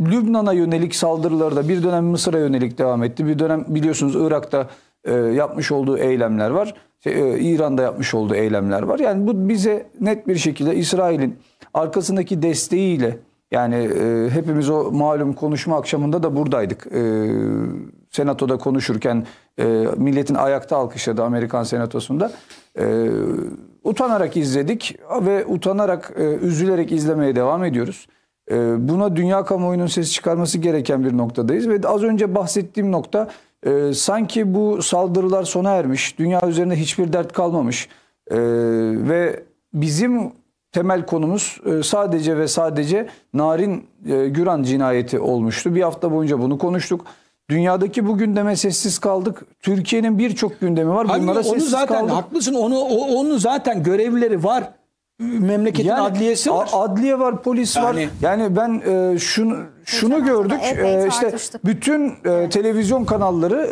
Lübnan'a yönelik saldırıları da bir dönem Mısır'a yönelik devam etti. Bir dönem biliyorsunuz Irak'ta e, yapmış olduğu eylemler var. Şey, e, İran'da yapmış olduğu eylemler var. Yani bu bize net bir şekilde İsrail'in arkasındaki desteğiyle yani e, hepimiz o malum konuşma akşamında da buradaydık. E, senatoda konuşurken e, milletin ayakta alkışladı Amerikan senatosunda. E, utanarak izledik ve utanarak, e, üzülerek izlemeye devam ediyoruz. Ee, buna dünya kamuoyunun ses çıkarması gereken bir noktadayız ve az önce bahsettiğim nokta e, sanki bu saldırılar sona ermiş, dünya üzerinde hiçbir dert kalmamış e, ve bizim temel konumuz e, sadece ve sadece Narin Güran cinayeti olmuştu. Bir hafta boyunca bunu konuştuk. Dünyadaki bu gündeme sessiz kaldık. Türkiye'nin birçok gündemi var. Bunlara Hayır, onu sessiz zaten kaldık. haklısın. Onu o, onun zaten görevleri var memleketin yani, adliyesi var. Adliye var, polis yani, var. Yani ben e, şunu şunu gördük e, işte bütün e, televizyon kanalları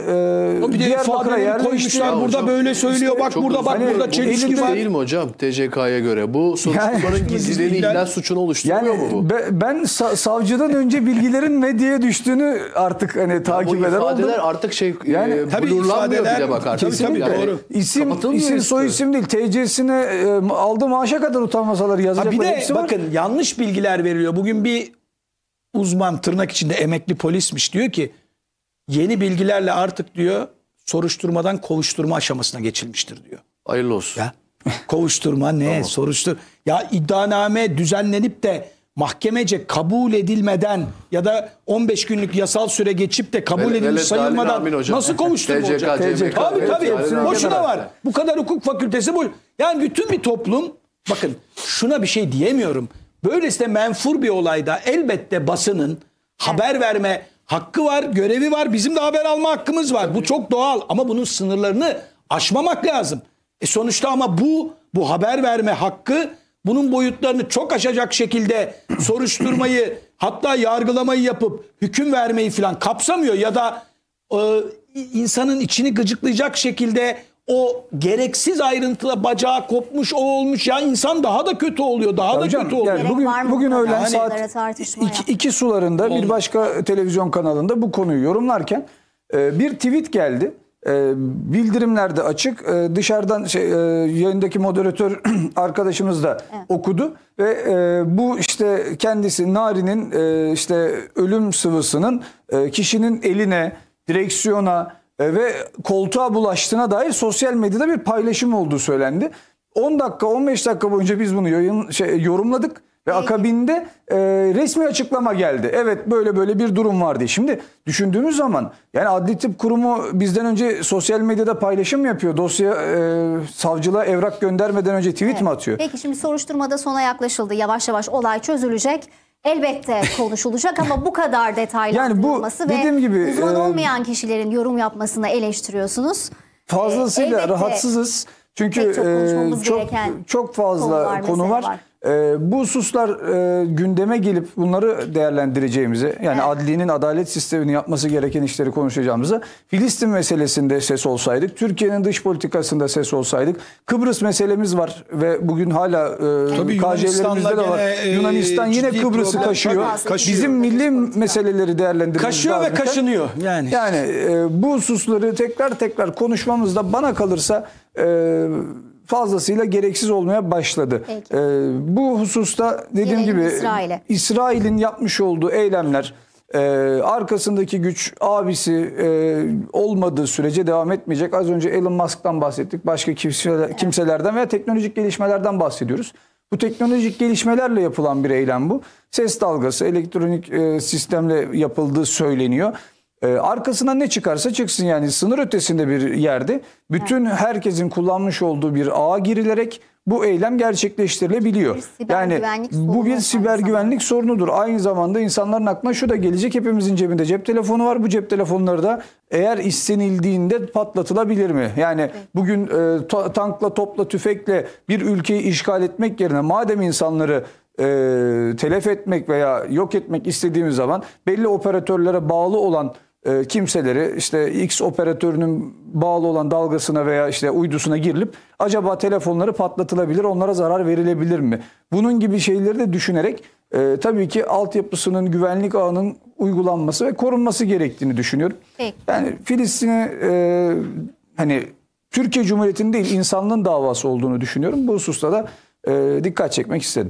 e, bir Diyarbakır'a yerleştiler. Burada hocam, böyle söylüyor işte, bak burada bak hani, burada çelişki var. değil mi hocam TCK'ya göre? Bu soruşturmanın yani, gizliliğini ihlal suçunu oluşturmuyor yani, mu bu? Be, ben sa savcıdan önce bilgilerin medyaya düştüğünü artık hani takip eden oldum. ifadeler artık şey e, yani, e, tabii blurlanmıyor bile bak artık. Kesinlikle. doğru. İsim, isim soy isim değil TC'sine e, aldığı maaşa kadar utanmasalar yazacaklar. Ha bir de bakın yanlış bilgiler veriliyor. Bugün bir uzman tırnak içinde emekli polismiş diyor ki yeni bilgilerle artık diyor soruşturmadan kovuşturma aşamasına geçilmiştir diyor. Hayırlı olsun. Ya, kovuşturma ne tamam. soruştur. Ya iddianame düzenlenip de mahkemece kabul edilmeden ya da 15 günlük yasal süre geçip de kabul Vele, edilmiş sayılmadan nasıl kovuşturma olacak? TCK, tabii tabii. Boşuna var. Bu kadar hukuk fakültesi bu. Yani bütün bir toplum bakın şuna bir şey diyemiyorum. Böylesine menfur bir olayda elbette basının haber verme hakkı var, görevi var. Bizim de haber alma hakkımız var. Bu çok doğal ama bunun sınırlarını aşmamak lazım. E sonuçta ama bu bu haber verme hakkı bunun boyutlarını çok aşacak şekilde soruşturmayı hatta yargılamayı yapıp hüküm vermeyi falan kapsamıyor ya da e, insanın içini gıcıklayacak şekilde o gereksiz ayrıntıla bacağı kopmuş o olmuş ya insan daha da kötü oluyor daha Tabii da canım, kötü oluyor. Yani bugün bugün öğlen yani saat iki, iki sularında Olmaz. bir başka televizyon kanalında bu konuyu yorumlarken e, bir tweet geldi. E, bildirimlerde açık e, dışarıdan şey, e, yayındaki moderatör arkadaşımız da evet. okudu ve e, bu işte kendisi Nari'nin e, işte ölüm sıvısının e, kişinin eline direksiyona e, ve koltuğa bulaştığına dair sosyal medyada bir paylaşım olduğu söylendi. 10 dakika 15 dakika boyunca biz bunu yayın, şey, yorumladık ve evet. akabinde e, resmi açıklama geldi. Evet böyle böyle bir durum vardı. Şimdi düşündüğümüz zaman yani Adli Tıp Kurumu bizden önce sosyal medyada paylaşım yapıyor. Dosya e, savcılığa evrak göndermeden önce tweet evet. mi atıyor? Peki şimdi soruşturmada sona yaklaşıldı. Yavaş yavaş olay çözülecek elbette konuşulacak ama bu kadar detaylandırılması yani bu, dediğim ve gibi, uzman e, olmayan kişilerin yorum yapmasını eleştiriyorsunuz. Fazlasıyla e, elbette, rahatsızız. Çünkü çok, e, çok, çok fazla konu var. var. Ee, bu hususlar e, gündeme gelip bunları değerlendireceğimizi yani evet. adlinin adalet sisteminin yapması gereken işleri konuşacağımızı Filistin meselesinde ses olsaydık, Türkiye'nin dış politikasında ses olsaydık, Kıbrıs meselemiz var ve bugün hala e, Tabii KJ'lerimizde de var. E, Yunanistan yine Kıbrıs'ı kaşıyor. kaşıyor. Bizim milli meseleleri değerlendirmemiz Kaşıyor ve kaşınıyor. Yani yani e, bu hususları tekrar tekrar konuşmamızda bana kalırsa e, fazlasıyla gereksiz olmaya başladı. Peki. E, bu hususta dediğim Gelelim gibi İsrail'e. İsrail'in yapmış olduğu eylemler e, arkasındaki güç abisi e, olmadığı sürece devam etmeyecek. Az önce Elon Musk'tan bahsettik. Başka kimselerden veya teknolojik gelişmelerden bahsediyoruz. Bu teknolojik gelişmelerle yapılan bir eylem bu. Ses dalgası elektronik e, sistemle yapıldığı söyleniyor. E, ee, arkasından ne çıkarsa çıksın yani sınır ötesinde bir yerde bütün herkesin kullanmış olduğu bir ağa girilerek bu eylem gerçekleştirilebiliyor. Bir yani bu bir siber güvenlik sorunudur. Aynı zamanda insanların aklına şu da gelecek hepimizin cebinde cep telefonu var. Bu cep telefonları da eğer istenildiğinde patlatılabilir mi? Yani evet. bugün e, ta tankla, topla, tüfekle bir ülkeyi işgal etmek yerine madem insanları e, telef etmek veya yok etmek istediğimiz zaman belli operatörlere bağlı olan e, kimseleri işte X operatörünün bağlı olan dalgasına veya işte uydusuna girilip acaba telefonları patlatılabilir, onlara zarar verilebilir mi? Bunun gibi şeyleri de düşünerek e, tabii ki altyapısının, güvenlik ağının uygulanması ve korunması gerektiğini düşünüyorum. Peki. Yani Filistin'i e, hani Türkiye Cumhuriyeti'nin değil insanlığın davası olduğunu düşünüyorum. Bu hususta da e, dikkat çekmek istedim.